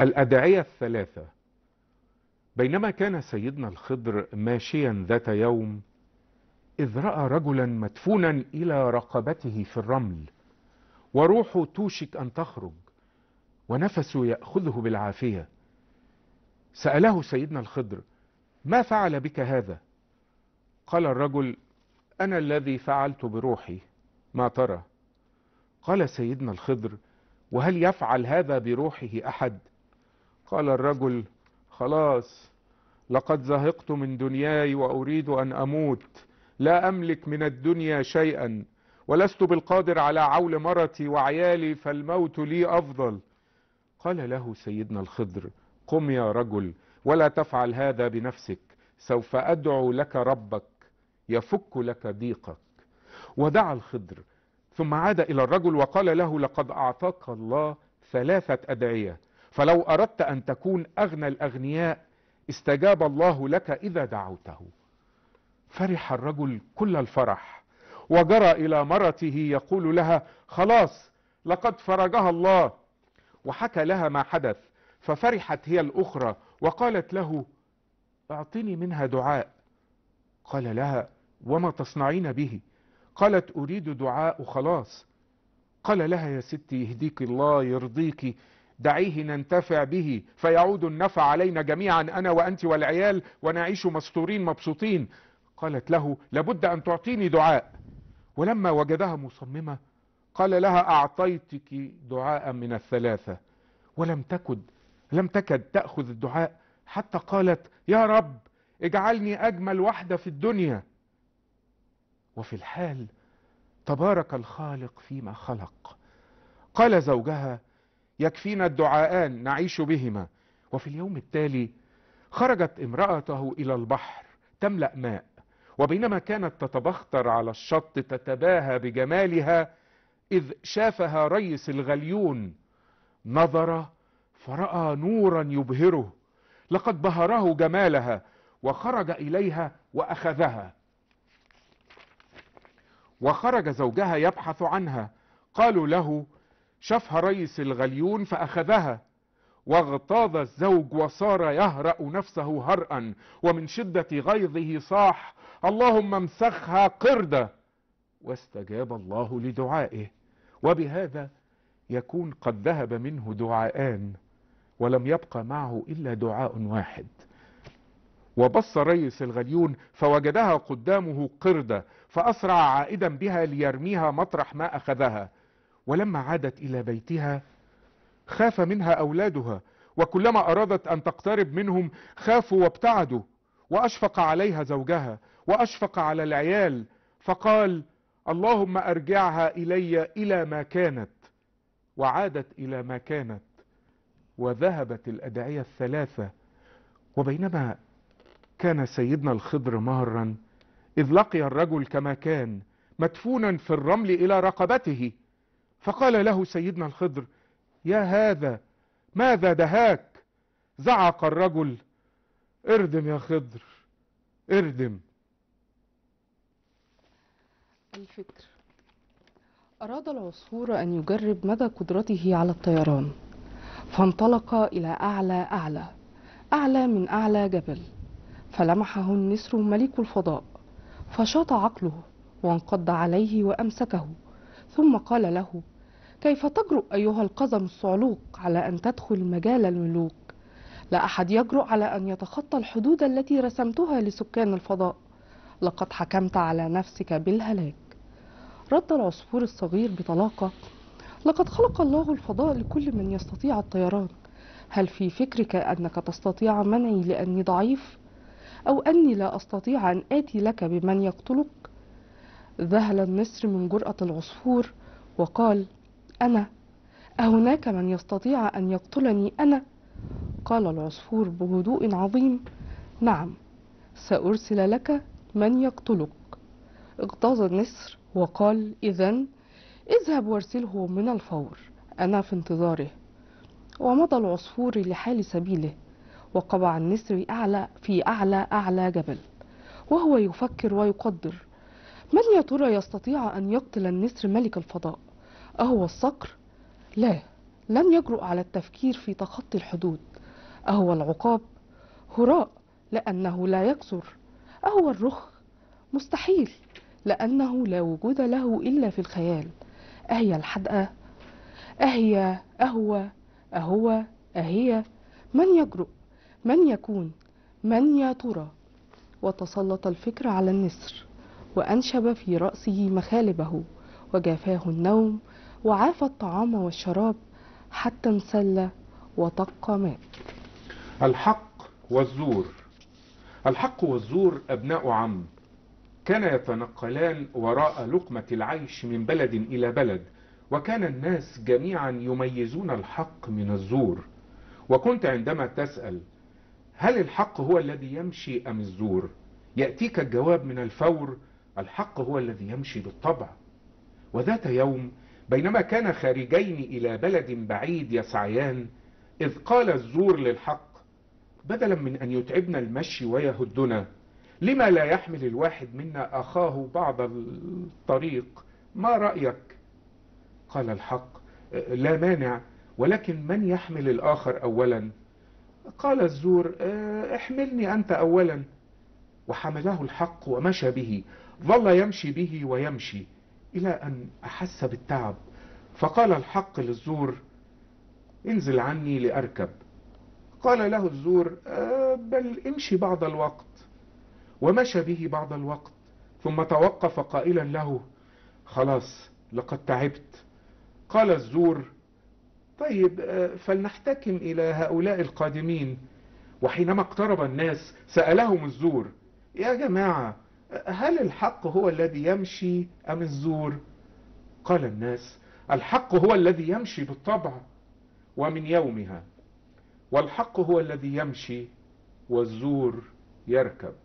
الأدعية الثلاثة بينما كان سيدنا الخضر ماشيا ذات يوم إذ رأى رجلا مدفونا إلى رقبته في الرمل وروحه توشك أن تخرج ونفسه يأخذه بالعافية سأله سيدنا الخضر ما فعل بك هذا قال الرجل أنا الذي فعلت بروحي ما ترى قال سيدنا الخضر وهل يفعل هذا بروحه أحد؟ قال الرجل خلاص لقد زهقت من دنياي وأريد أن أموت لا أملك من الدنيا شيئا ولست بالقادر على عول مرتي وعيالي فالموت لي أفضل قال له سيدنا الخضر قم يا رجل ولا تفعل هذا بنفسك سوف أدعو لك ربك يفك لك ضيقك ودعا الخضر ثم عاد إلى الرجل وقال له لقد أعطاك الله ثلاثة أدعية فلو أردت أن تكون أغنى الأغنياء استجاب الله لك إذا دعوته فرح الرجل كل الفرح وجرى إلى مرته يقول لها خلاص لقد فرجها الله وحكى لها ما حدث ففرحت هي الأخرى وقالت له أعطني منها دعاء قال لها وما تصنعين به قالت أريد دعاء خلاص قال لها يا ستي يهديك الله يرضيك دعيه ننتفع به فيعود النفع علينا جميعا أنا وأنت والعيال ونعيش مستورين مبسوطين قالت له لابد أن تعطيني دعاء ولما وجدها مصممة قال لها أعطيتك دعاء من الثلاثة ولم تكد لم تكد تأخذ الدعاء حتى قالت يا رب اجعلني أجمل واحدة في الدنيا وفي الحال تبارك الخالق فيما خلق قال زوجها يكفينا الدعاءان نعيش بهما وفي اليوم التالي خرجت امرأته إلى البحر تملأ ماء وبينما كانت تتبختر على الشط تتباهى بجمالها إذ شافها ريس الغليون نظر فرأى نورا يبهره لقد بهره جمالها وخرج إليها وأخذها وخرج زوجها يبحث عنها قالوا له شافها ريس الغليون فأخذها واغتاظ الزوج وصار يهرأ نفسه هرأ ومن شدة غيظه صاح اللهم امسخها قردة واستجاب الله لدعائه وبهذا يكون قد ذهب منه دعاءان ولم يبقى معه إلا دعاء واحد وبص ريس الغليون فوجدها قدامه قردة فأسرع عائدا بها ليرميها مطرح ما أخذها ولما عادت إلى بيتها خاف منها أولادها وكلما أرادت أن تقترب منهم خافوا وابتعدوا وأشفق عليها زوجها وأشفق على العيال فقال اللهم أرجعها إلي إلى ما كانت وعادت إلى ما كانت وذهبت الأدعية الثلاثة وبينما كان سيدنا الخضر مارا إذ لقي الرجل كما كان مدفونا في الرمل إلى رقبته فقال له سيدنا الخضر يا هذا ماذا دهاك زعق الرجل اردم يا خضر اردم الفكر أراد العصفور أن يجرب مدى قدرته على الطيران فانطلق إلى أعلى أعلى أعلى من أعلى جبل فلمحه النسر ملك الفضاء فشاط عقله وانقض عليه وأمسكه ثم قال له كيف تجرؤ أيها القزم الصعلوك على أن تدخل مجال الملوك لا أحد يجرؤ على أن يتخطى الحدود التي رسمتها لسكان الفضاء لقد حكمت على نفسك بالهلاك رد العصفور الصغير بطلاقة لقد خلق الله الفضاء لكل من يستطيع الطيران هل في فكرك أنك تستطيع منعي لأني ضعيف؟ أو أني لا أستطيع أن آتي لك بمن يقتلك؟ ذهل النسر من جرأة العصفور وقال أنا أهناك من يستطيع أن يقتلني أنا؟ قال العصفور بهدوء عظيم نعم سأرسل لك من يقتلك اغتاظ النسر وقال إذا اذهب وارسله من الفور أنا في انتظاره ومضى العصفور لحال سبيله وقبع النسر أعلى في أعلى أعلى جبل وهو يفكر ويقدر من يا ترى يستطيع أن يقتل النسر ملك الفضاء أهو الصقر؟ لا لم يجرؤ على التفكير في تخطي الحدود أهو العقاب؟ هراء لأنه لا يكسر أهو الرخ؟ مستحيل لأنه لا وجود له إلا في الخيال أهي الحدقة؟ أهي أهو أهو أهي من يجرؤ من يكون من يا ترى وتسلط الفكر على النسر وأنشب في رأسه مخالبه وجافاه النوم وعاف الطعام والشراب حتى انسل وطق مات الحق والزور الحق والزور أبناء عم كان يتنقلان وراء لقمة العيش من بلد إلى بلد وكان الناس جميعا يميزون الحق من الزور وكنت عندما تسأل هل الحق هو الذي يمشي أم الزور يأتيك الجواب من الفور الحق هو الذي يمشي بالطبع وذات يوم بينما كان خارجين إلى بلد بعيد يسعيان إذ قال الزور للحق بدلا من أن يتعبنا المشي ويهدنا لما لا يحمل الواحد منا أخاه بعض الطريق ما رأيك قال الحق أه، لا مانع ولكن من يحمل الآخر أولا قال الزور أه، احملني أنت أولا وحمله الحق ومشى به ظل يمشي به ويمشي إلى أن أحس بالتعب فقال الحق للزور انزل عني لأركب قال له الزور آه، بل امشي بعض الوقت ومشى به بعض الوقت ثم توقف قائلا له خلاص لقد تعبت قال الزور طيب آه، فلنحتكم إلى هؤلاء القادمين وحينما اقترب الناس سألهم الزور يا جماعة هل الحق هو الذي يمشي أم الزور قال الناس الحق هو الذي يمشي بالطبع ومن يومها والحق هو الذي يمشي والزور يركب